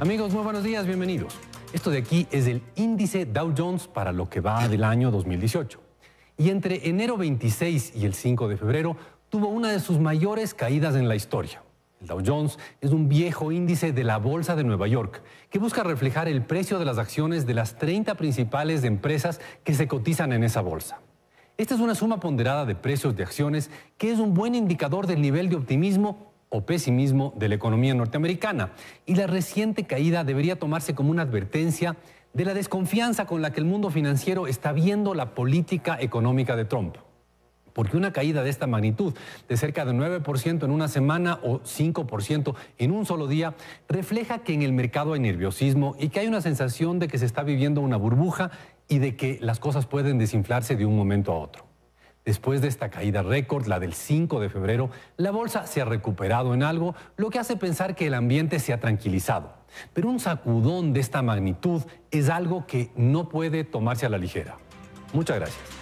Amigos, muy buenos días, bienvenidos. Esto de aquí es el índice Dow Jones para lo que va del año 2018. Y entre enero 26 y el 5 de febrero tuvo una de sus mayores caídas en la historia. El Dow Jones es un viejo índice de la Bolsa de Nueva York que busca reflejar el precio de las acciones de las 30 principales empresas que se cotizan en esa bolsa. Esta es una suma ponderada de precios de acciones que es un buen indicador del nivel de optimismo o pesimismo de la economía norteamericana y la reciente caída debería tomarse como una advertencia de la desconfianza con la que el mundo financiero está viendo la política económica de Trump. Porque una caída de esta magnitud, de cerca de 9% en una semana o 5% en un solo día, refleja que en el mercado hay nerviosismo y que hay una sensación de que se está viviendo una burbuja y de que las cosas pueden desinflarse de un momento a otro. Después de esta caída récord, la del 5 de febrero, la bolsa se ha recuperado en algo, lo que hace pensar que el ambiente se ha tranquilizado. Pero un sacudón de esta magnitud es algo que no puede tomarse a la ligera. Muchas gracias.